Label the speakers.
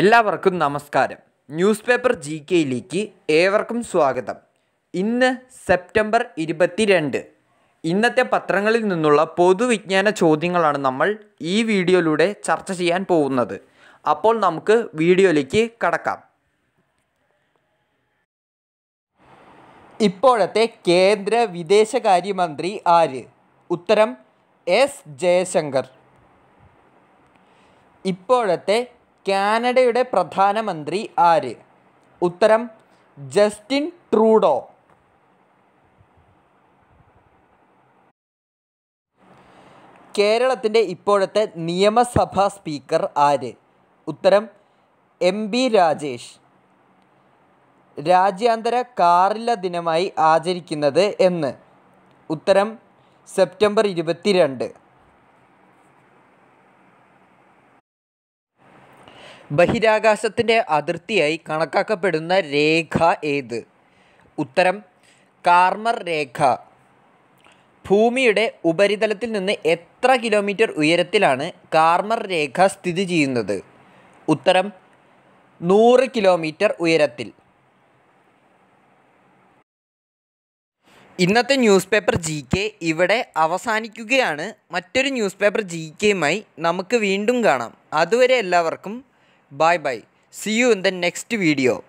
Speaker 1: എല്ലാവർക്കും നമസ്കാരം news paper G കെയിലേക്ക് ഏവർക്കും സ്വാഗതം ഇന്ന് സെപ്റ്റംബർ ഇരുപത്തിരണ്ട് ഇന്നത്തെ പത്രങ്ങളിൽ നിന്നുള്ള പൊതുവിജ്ഞാന ചോദ്യങ്ങളാണ് നമ്മൾ ഈ വീഡിയോയിലൂടെ ചർച്ച ചെയ്യാൻ പോകുന്നത് അപ്പോൾ നമുക്ക് വീഡിയോയിലേക്ക് കടക്കാം ഇപ്പോഴത്തെ കേന്ദ്ര വിദേശകാര്യമന്ത്രി ആര് ഉത്തരം എസ് ജയശങ്കർ ഇപ്പോഴത്തെ കാനഡയുടെ പ്രധാനമന്ത്രി ആര് ഉത്തരം ജസ്റ്റിൻ ട്രൂഡോ കേരളത്തിൻ്റെ ഇപ്പോഴത്തെ നിയമസഭാ സ്പീക്കർ ആര് ഉത്തരം എം ബി രാജേഷ് രാജ്യാന്തര കാറില്ല ദിനമായി ആചരിക്കുന്നത് എന്ന് ഉത്തരം സെപ്റ്റംബർ ഇരുപത്തിരണ്ട് ബഹിരാകാശത്തിൻ്റെ അതിർത്തിയായി കണക്കാക്കപ്പെടുന്ന രേഖ ഏത് ഉത്തരം കാർമർ രേഖ ഭൂമിയുടെ ഉപരിതലത്തിൽ നിന്ന് എത്ര കിലോമീറ്റർ ഉയരത്തിലാണ് കാർമർ രേഖ സ്ഥിതി ചെയ്യുന്നത് ഉത്തരം നൂറ് കിലോമീറ്റർ ഉയരത്തിൽ ഇന്നത്തെ ന്യൂസ് പേപ്പർ ജി കെ ഇവിടെ അവസാനിക്കുകയാണ് മറ്റൊരു ന്യൂസ് പേപ്പർ ജി കെയുമായി നമുക്ക് വീണ്ടും കാണാം അതുവരെ എല്ലാവർക്കും Bye bye. See you in the next video.